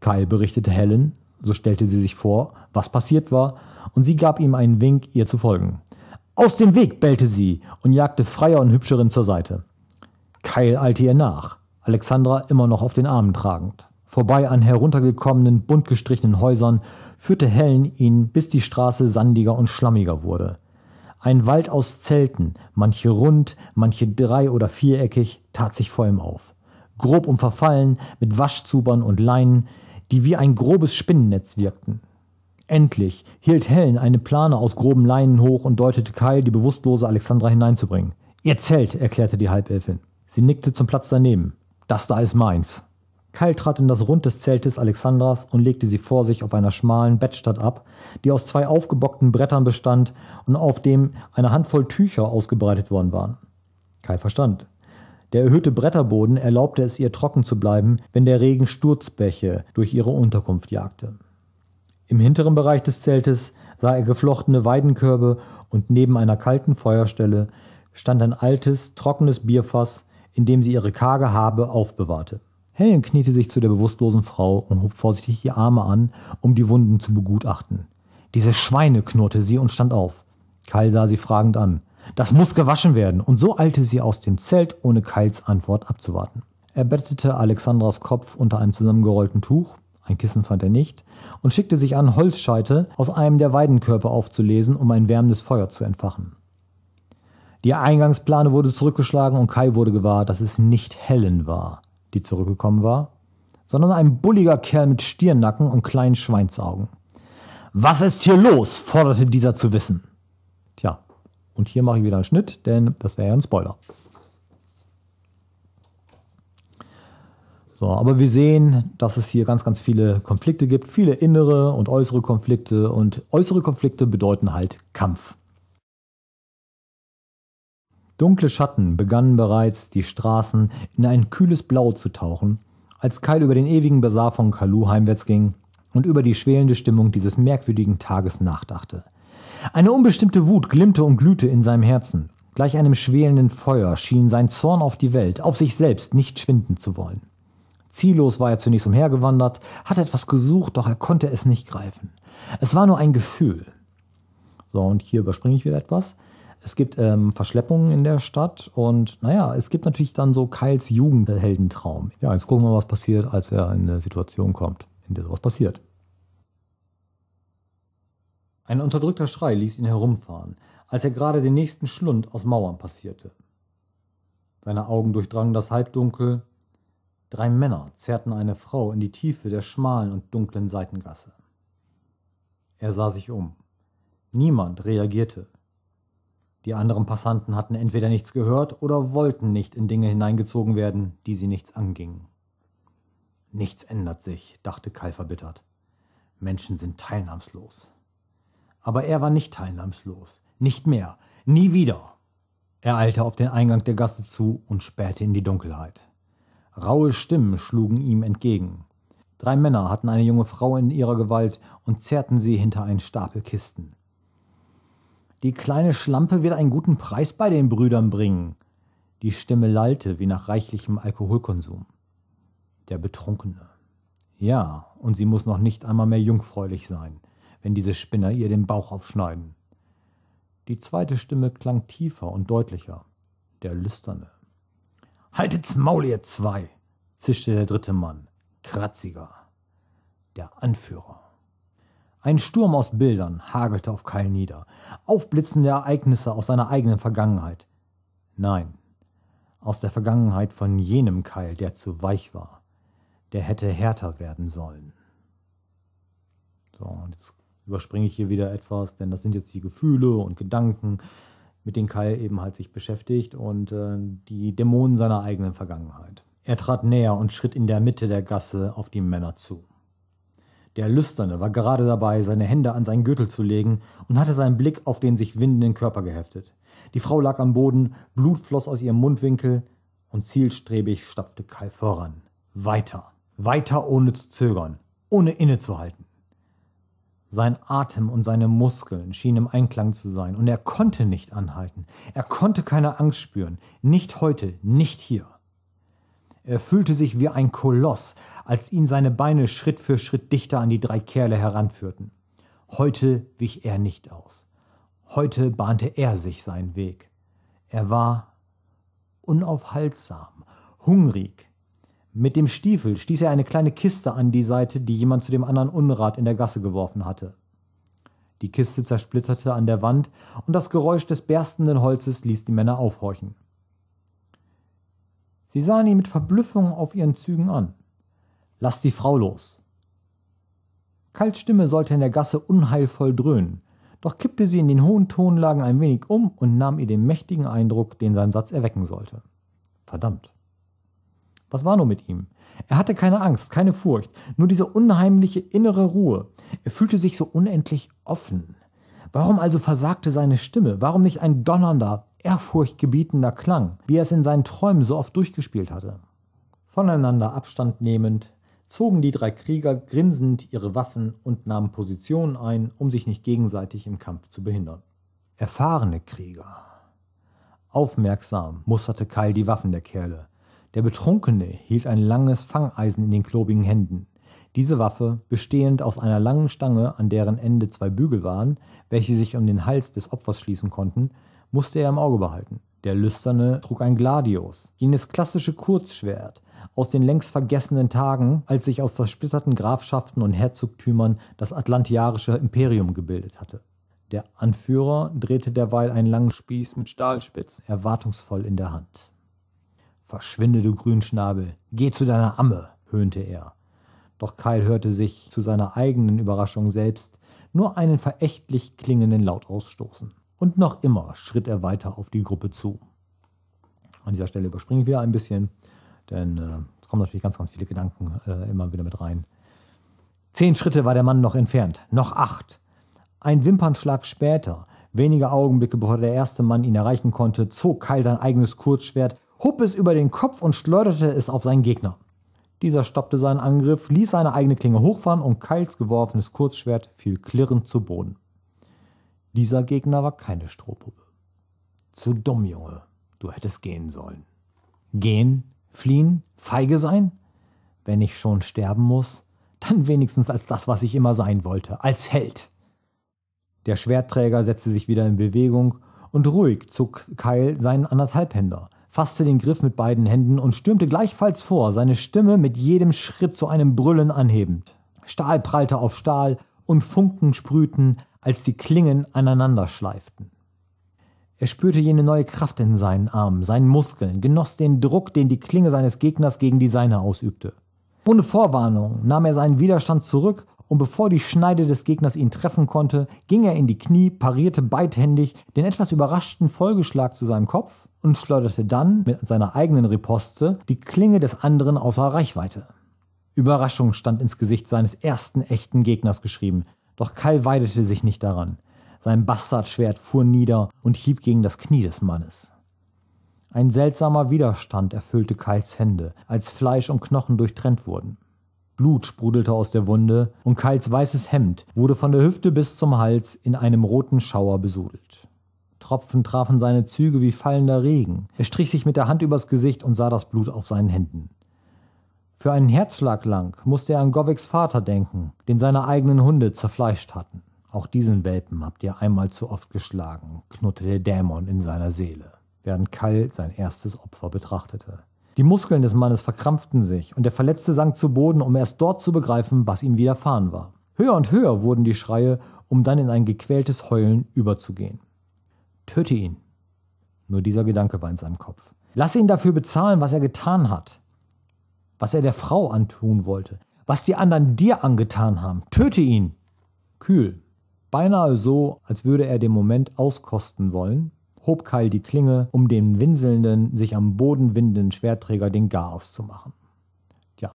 Kai berichtete Helen, so stellte sie sich vor, was passiert war, und sie gab ihm einen Wink, ihr zu folgen. Aus dem Weg, bellte sie und jagte Freier und Hübscherin zur Seite. Kyle eilte ihr nach, Alexandra immer noch auf den Armen tragend. Vorbei an heruntergekommenen, bunt gestrichenen Häusern führte Helen ihn, bis die Straße sandiger und schlammiger wurde. Ein Wald aus Zelten, manche rund, manche drei- oder viereckig, tat sich vor ihm auf. Grob und verfallen, mit Waschzubern und Leinen, die wie ein grobes Spinnennetz wirkten. Endlich hielt Helen eine Plane aus groben Leinen hoch und deutete Kyle, die bewusstlose Alexandra hineinzubringen. Ihr Zelt, erklärte die Halbelfin. Sie nickte zum Platz daneben. Das da ist meins. Kyle trat in das Rund des Zeltes Alexandras und legte sie vor sich auf einer schmalen Bettstatt ab, die aus zwei aufgebockten Brettern bestand und auf dem eine Handvoll Tücher ausgebreitet worden waren. Kyle verstand. Der erhöhte Bretterboden erlaubte es ihr trocken zu bleiben, wenn der Regen Sturzbäche durch ihre Unterkunft jagte. Im hinteren Bereich des Zeltes sah er geflochtene Weidenkörbe und neben einer kalten Feuerstelle stand ein altes, trockenes Bierfass, in dem sie ihre karge Habe aufbewahrte. Helen kniete sich zu der bewusstlosen Frau und hob vorsichtig die Arme an, um die Wunden zu begutachten. Diese Schweine, knurrte sie und stand auf. Kyle sah sie fragend an. Das muss gewaschen werden. Und so eilte sie aus dem Zelt, ohne Kyles Antwort abzuwarten. Er bettete Alexandras Kopf unter einem zusammengerollten Tuch, ein Kissen fand er nicht, und schickte sich an, Holzscheite aus einem der Weidenkörper aufzulesen, um ein wärmendes Feuer zu entfachen. Die Eingangsplane wurde zurückgeschlagen und Kai wurde gewahr, dass es nicht Helen war, die zurückgekommen war, sondern ein bulliger Kerl mit Stirnnacken und kleinen Schweinsaugen. Was ist hier los? forderte dieser zu wissen. Und hier mache ich wieder einen Schnitt, denn das wäre ja ein Spoiler. So, aber wir sehen, dass es hier ganz, ganz viele Konflikte gibt, viele innere und äußere Konflikte und äußere Konflikte bedeuten halt Kampf. Dunkle Schatten begannen bereits, die Straßen in ein kühles Blau zu tauchen, als Kyle über den ewigen Bazar von Kalu heimwärts ging und über die schwelende Stimmung dieses merkwürdigen Tages nachdachte – eine unbestimmte Wut glimmte und glühte in seinem Herzen. Gleich einem schwelenden Feuer schien sein Zorn auf die Welt, auf sich selbst nicht schwinden zu wollen. Ziellos war er zunächst umhergewandert, hatte etwas gesucht, doch er konnte es nicht greifen. Es war nur ein Gefühl. So, und hier überspringe ich wieder etwas. Es gibt ähm, Verschleppungen in der Stadt und naja, es gibt natürlich dann so Kyles Jugendheldentraum. Ja, jetzt gucken wir mal, was passiert, als er in eine Situation kommt, in der sowas passiert. Ein unterdrückter Schrei ließ ihn herumfahren, als er gerade den nächsten Schlund aus Mauern passierte. Seine Augen durchdrangen das Halbdunkel. Drei Männer zerrten eine Frau in die Tiefe der schmalen und dunklen Seitengasse. Er sah sich um. Niemand reagierte. Die anderen Passanten hatten entweder nichts gehört oder wollten nicht in Dinge hineingezogen werden, die sie nichts angingen. Nichts ändert sich, dachte Kai verbittert. Menschen sind teilnahmslos. Aber er war nicht teilnahmslos. Nicht mehr. Nie wieder. Er eilte auf den Eingang der Gasse zu und spähte in die Dunkelheit. Raue Stimmen schlugen ihm entgegen. Drei Männer hatten eine junge Frau in ihrer Gewalt und zerrten sie hinter einen Stapel Kisten. Die kleine Schlampe wird einen guten Preis bei den Brüdern bringen. Die Stimme lallte wie nach reichlichem Alkoholkonsum. Der Betrunkene. Ja, und sie muss noch nicht einmal mehr jungfräulich sein wenn diese Spinner ihr den Bauch aufschneiden. Die zweite Stimme klang tiefer und deutlicher, der lüsterne. Haltet's Maul, ihr zwei! zischte der dritte Mann, kratziger, der Anführer. Ein Sturm aus Bildern hagelte auf Keil nieder, aufblitzende Ereignisse aus seiner eigenen Vergangenheit. Nein, aus der Vergangenheit von jenem Keil, der zu weich war. Der hätte härter werden sollen. So, und jetzt überspringe ich hier wieder etwas, denn das sind jetzt die Gefühle und Gedanken, mit denen Kai eben halt sich beschäftigt und äh, die Dämonen seiner eigenen Vergangenheit. Er trat näher und schritt in der Mitte der Gasse auf die Männer zu. Der Lüsterne war gerade dabei, seine Hände an seinen Gürtel zu legen und hatte seinen Blick auf den sich windenden Körper geheftet. Die Frau lag am Boden, Blut floss aus ihrem Mundwinkel und zielstrebig stapfte Kai voran. Weiter, weiter ohne zu zögern, ohne innezuhalten. Sein Atem und seine Muskeln schienen im Einklang zu sein, und er konnte nicht anhalten. Er konnte keine Angst spüren, nicht heute, nicht hier. Er fühlte sich wie ein Koloss, als ihn seine Beine Schritt für Schritt dichter an die drei Kerle heranführten. Heute wich er nicht aus. Heute bahnte er sich seinen Weg. Er war unaufhaltsam, hungrig, mit dem Stiefel stieß er eine kleine Kiste an die Seite, die jemand zu dem anderen Unrat in der Gasse geworfen hatte. Die Kiste zersplitterte an der Wand und das Geräusch des berstenden Holzes ließ die Männer aufhorchen. Sie sahen ihn mit Verblüffung auf ihren Zügen an. Lass die Frau los! Kals Stimme sollte in der Gasse unheilvoll dröhnen, doch kippte sie in den hohen Tonlagen ein wenig um und nahm ihr den mächtigen Eindruck, den sein Satz erwecken sollte. Verdammt! Was war nur mit ihm? Er hatte keine Angst, keine Furcht, nur diese unheimliche innere Ruhe. Er fühlte sich so unendlich offen. Warum also versagte seine Stimme? Warum nicht ein donnernder, ehrfurchtgebietender Klang, wie er es in seinen Träumen so oft durchgespielt hatte? Voneinander Abstand nehmend, zogen die drei Krieger grinsend ihre Waffen und nahmen Positionen ein, um sich nicht gegenseitig im Kampf zu behindern. Erfahrene Krieger. Aufmerksam musterte Keil die Waffen der Kerle. Der Betrunkene hielt ein langes Fangeisen in den klobigen Händen. Diese Waffe, bestehend aus einer langen Stange, an deren Ende zwei Bügel waren, welche sich um den Hals des Opfers schließen konnten, musste er im Auge behalten. Der Lüsterne trug ein Gladius, jenes klassische Kurzschwert aus den längst vergessenen Tagen, als sich aus zersplitterten Grafschaften und Herzogtümern das atlantiarische Imperium gebildet hatte. Der Anführer drehte derweil einen langen Spieß mit Stahlspitzen erwartungsvoll in der Hand. Verschwinde, du Grünschnabel, geh zu deiner Amme, höhnte er. Doch Keil hörte sich zu seiner eigenen Überraschung selbst nur einen verächtlich klingenden Laut ausstoßen. Und noch immer schritt er weiter auf die Gruppe zu. An dieser Stelle überspringe ich wieder ein bisschen, denn äh, es kommen natürlich ganz, ganz viele Gedanken äh, immer wieder mit rein. Zehn Schritte war der Mann noch entfernt, noch acht. Ein Wimpernschlag später, wenige Augenblicke bevor der erste Mann ihn erreichen konnte, zog Keil sein eigenes Kurzschwert hob es über den Kopf und schleuderte es auf seinen Gegner. Dieser stoppte seinen Angriff, ließ seine eigene Klinge hochfahren und Keils geworfenes Kurzschwert fiel klirrend zu Boden. Dieser Gegner war keine Strohpuppe. Zu dumm, Junge. Du hättest gehen sollen. Gehen? Fliehen? Feige sein? Wenn ich schon sterben muss, dann wenigstens als das, was ich immer sein wollte, als Held. Der Schwertträger setzte sich wieder in Bewegung und ruhig zog Keil seinen Anderthalbhänder, fasste den Griff mit beiden Händen und stürmte gleichfalls vor, seine Stimme mit jedem Schritt zu einem Brüllen anhebend. Stahl prallte auf Stahl und Funken sprühten, als die Klingen aneinander schleiften. Er spürte jene neue Kraft in seinen Armen, seinen Muskeln, genoss den Druck, den die Klinge seines Gegners gegen die seine ausübte. Ohne Vorwarnung nahm er seinen Widerstand zurück und bevor die Schneide des Gegners ihn treffen konnte, ging er in die Knie, parierte beidhändig den etwas überraschten Folgeschlag zu seinem Kopf und schleuderte dann mit seiner eigenen Riposte die Klinge des anderen außer Reichweite. Überraschung stand ins Gesicht seines ersten echten Gegners geschrieben, doch Kall weidete sich nicht daran. Sein Bastardschwert fuhr nieder und hieb gegen das Knie des Mannes. Ein seltsamer Widerstand erfüllte Kals Hände, als Fleisch und Knochen durchtrennt wurden. Blut sprudelte aus der Wunde und Kyles weißes Hemd wurde von der Hüfte bis zum Hals in einem roten Schauer besudelt. Tropfen trafen seine Züge wie fallender Regen. Er strich sich mit der Hand übers Gesicht und sah das Blut auf seinen Händen. Für einen Herzschlag lang musste er an Goveks Vater denken, den seine eigenen Hunde zerfleischt hatten. Auch diesen Welpen habt ihr einmal zu oft geschlagen, knurrte der Dämon in seiner Seele, während Kall sein erstes Opfer betrachtete. Die Muskeln des Mannes verkrampften sich und der Verletzte sank zu Boden, um erst dort zu begreifen, was ihm widerfahren war. Höher und höher wurden die Schreie, um dann in ein gequältes Heulen überzugehen. Töte ihn. Nur dieser Gedanke war in seinem Kopf. Lass ihn dafür bezahlen, was er getan hat, was er der Frau antun wollte, was die anderen dir angetan haben. Töte ihn. Kühl. Beinahe so, als würde er den Moment auskosten wollen, hob Keil die Klinge, um dem winselnden, sich am Boden windenden Schwertträger den Garaus zu machen.